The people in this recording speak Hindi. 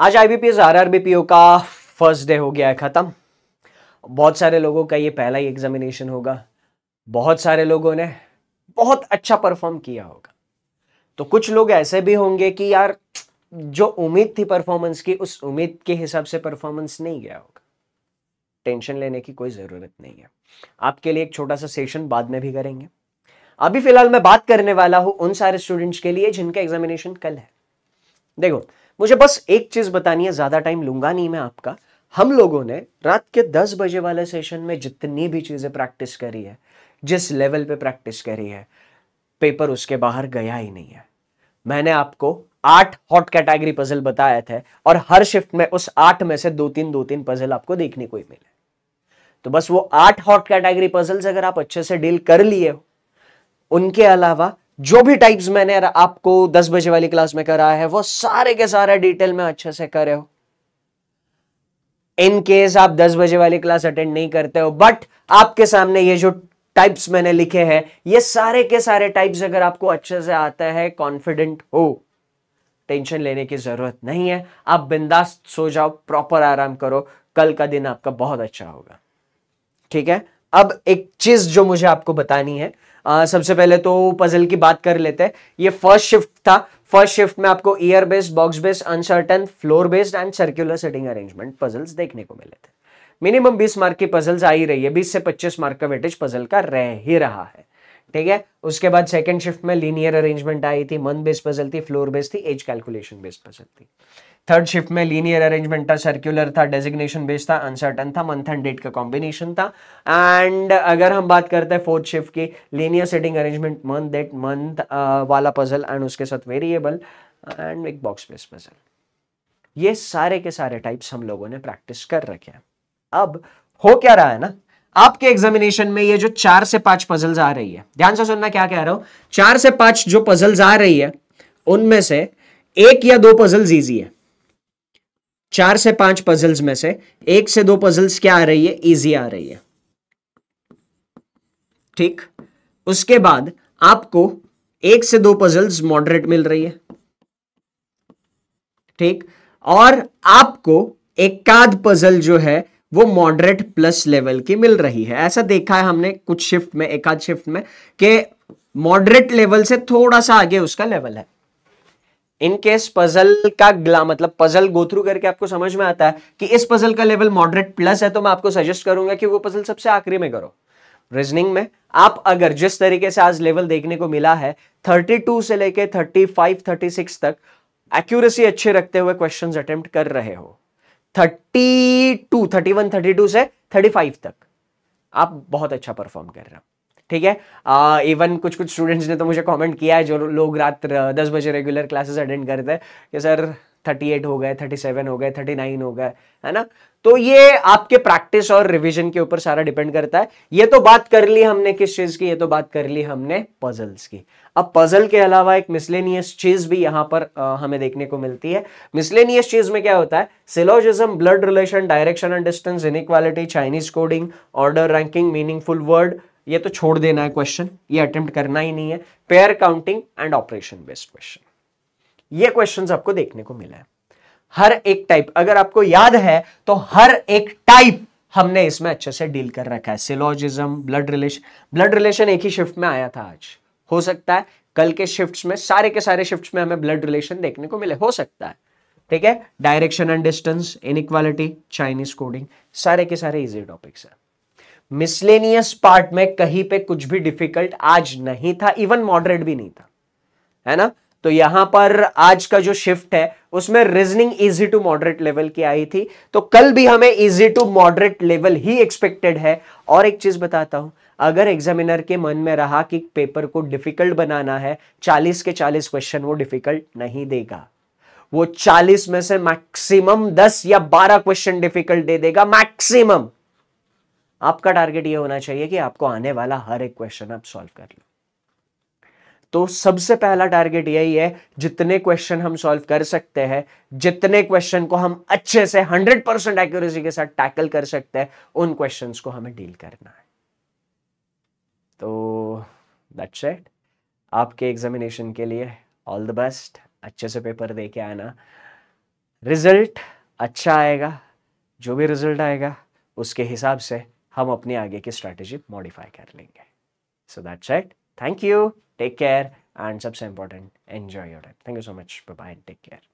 आज I B P S R R B P O का फर्स्ट डे हो गया है ख़त्म बहुत सारे लोगों का ये पहला ही एग्जामिनेशन होगा बहुत सारे लोगों ने बहुत अच्छा परफॉर्म किया होगा तो कुछ लोग ऐसे भी होंगे कि यार जो उम्मीद थी परफॉर्मेंस की उस उम्मीद के हिसाब से परफॉर्मेंस नहीं गया होगा टेंशन लेने की कोई ज़रूरत नहीं है आपके लिए एक छोटा सा सेशन बाद में भी करेंगे अभी फिलहाल मैं बात करने वाला हूँ उन सारे स्टूडेंट्स के लिए जिनका एग्जामिनेशन कल है देखो मुझे बस एक चीज़ बतानी है ज़्यादा टाइम लूंगा नहीं मैं आपका हम लोगों ने रात के दस बजे वाले सेशन में जितनी भी चीज़ें प्रैक्टिस करी है जिस लेवल पे प्रैक्टिस करी है पेपर उसके बाहर गया ही नहीं है मैंने आपको आठ हॉट कैटेगरी पजल बताए थे और हर शिफ्ट में उस आठ में से दो तीन दो तीन पजल आपको देखने को ही मिले तो बस वो आठ हॉट कैटेगरी पजल्स अगर आप अच्छे से डील कर लिए हो उनके अलावा जो भी टाइप्स मैंने आपको 10 बजे वाली क्लास में कराया है वो सारे के सारे डिटेल में अच्छे से करे हो इन केस आप 10 बजे वाली क्लास अटेंड नहीं करते हो बट आपके सामने ये जो टाइप्स मैंने लिखे हैं ये सारे के सारे टाइप्स अगर आपको अच्छे से आता है कॉन्फिडेंट हो टेंशन लेने की जरूरत नहीं है आप बिंदास सो जाओ प्रॉपर आराम करो कल का दिन आपका बहुत अच्छा होगा ठीक है अब एक चीज जो मुझे आपको बतानी है आ, सबसे पहले तो पजल की बात कर लेते हैं ये फर्स्ट शिफ्ट था फर्स्ट शिफ्ट में आपको year based box based uncertain floor based and circular seating arrangement puzzles देखने को मिले थे मिनिमम 20 मार्क की पजल्स आ ही रही है 20 से 25 मार्क का वेटेज पजल का रह ही रहा है ठीक है उसके बाद सेकंड शिफ्ट में लीनियर अरेंजमेंट आई थी मंथ बेस पजल थी फ्लोर बेस थी एज कैलकुलेशन बेस पजल थी थर्ड शिफ्ट में लीनियर अरेंजमेंट था सर्कुलर था डेजिग्नेशन बेस था अनसर्टन था मंथ एंड डेट का कॉम्बिनेशन था एंड अगर हम बात करते हैं फोर्थ शिफ्ट की linear seating arrangement month date month वाला पजल एंड उसके साथ वेरिएबल एंड एक बॉक्स बेस पजल ये सारे के सारे टाइप्स हम लोगों ने प्रैक्टिस कर रखे हैं अब हो क्या रहा है ना आपके एग्जामिनेशन में ये जो चार से पांच पजल्स आ रही है ध्यान से सुनना क्या कह रहा हूं चार से पांच जो पजल्स आ रही है उनमें से एक या दो पजल्स इजी है चार से पांच पजल्स में से एक से दो पजल्स क्या आ रही है इजी आ रही है ठीक उसके बाद आपको एक से दो पजल्स मॉडरेट मिल रही है ठीक और आपको एकाध पजल जो है वो मॉडरेट प्लस लेवल की मिल रही है ऐसा देखा है हमने कुछ शिफ्ट में एक आध शिफ्ट में कि मॉडरेट लेवल से थोड़ा सा आगे उसका लेवल है इन केस पजल का ग्ला मतलब पजल गो थ्रू करके आपको समझ में आता है कि इस पजल का लेवल मॉडरेट प्लस है तो मैं आपको सजेस्ट करूंगा कि वो पजल सबसे आखिरी में करो रीजनिंग में आप अगर जिस तरीके से आज लेवल देखने को मिला है 32 से लेके 35, 36 तक एक्यूरेसी अच्छे रखते हुए क्वेश्चंस अटेम्प्ट कर रहे हो thirty two thirty one thirty two से थर्टी फाइव तक आप बहुत अच्छा परफॉर्म कर रहे हो ठीक है इवन कुछ कुछ स्टूडेंट्स ने तो मुझे कमेंट किया है जो लोग रात दस बजे रेगुलर क्लासेस अटेंड करते हैं कि सर थर्टी एट हो गए थर्टी सेवन हो गए थर्टी नाइन हो गए है ना तो ये आपके प्रैक्टिस और रिविजन के ऊपर सारा डिपेंड करता है ये तो बात कर ली हमने किस चीज की ये तो बात कर ली हमने पजल्स की अब पजल के अलावा एक मिसलेनियस चीज भी यहाँ पर आ, हमें देखने को मिलती है मिसलेनियस चीज में क्या होता है syllogism blood relation direction and distance inequality Chinese coding order ranking meaningful word ये तो छोड़ देना है क्वेश्चन ये अटेम्प्ट करना ही नहीं है pair counting and operation based question ये क्वेश्चंस आपको देखने को मिला है हर एक टाइप अगर आपको याद है तो हर एक टाइप हमने इसमें अच्छे से डील कर रखा है syllogism blood relation blood relation एक ही शिफ्ट में आया था आज हो सकता है कल के शिफ्ट्स में सारे के सारे शिफ्ट में हमें ब्लड रिलेशन देखने को मिले हो सकता है ठीक है direction and distance equality Chinese coding सारे के सारे इजी टॉपिक्स है मिसलेनियस पार्ट में कहीं पे कुछ भी डिफिकल्ट आज नहीं था इवन मॉडरेट भी नहीं था है ना तो यहां पर आज का जो शिफ्ट है उसमें reasoning easy to moderate level की आई थी तो कल भी हमें इजी टू मॉडरेट लेवल ही एक्सपेक्टेड है और एक चीज बताता हूं अगर एग्जामिनर के मन में रहा कि पेपर को डिफिकल्ट बनाना है 40 के 40 क्वेश्चन वो डिफिकल्ट नहीं देगा वो 40 में से मैक्सिमम 10 या 12 क्वेश्चन डिफिकल्ट दे देगा मैक्सिमम आपका टारगेट ये होना चाहिए कि आपको आने वाला हर एक क्वेश्चन आप सॉल्व कर लो तो सबसे पहला टारगेट यही है जितने क्वेश्चन हम सॉल्व कर सकते हैं जितने क्वेश्चन को हम अच्छे से 100 परसेंट एक्यूरेसी के साथ टैकल कर सकते हैं उन क्वेश्चंस को हमें डील करना है तो दैट्स इट आपके एग्जामिनेशन के लिए ऑल द बेस्ट अच्छे से पेपर दे के आना रिजल्ट अच्छा आएगा जो भी रिजल्ट आएगा उसके हिसाब से हम अपने आगे की स्ट्रैटेजी मॉडिफाई कर लेंगे so that's it thank you Take care and subs are important. Enjoy your time. Thank you so much. Bye bye. and Take care.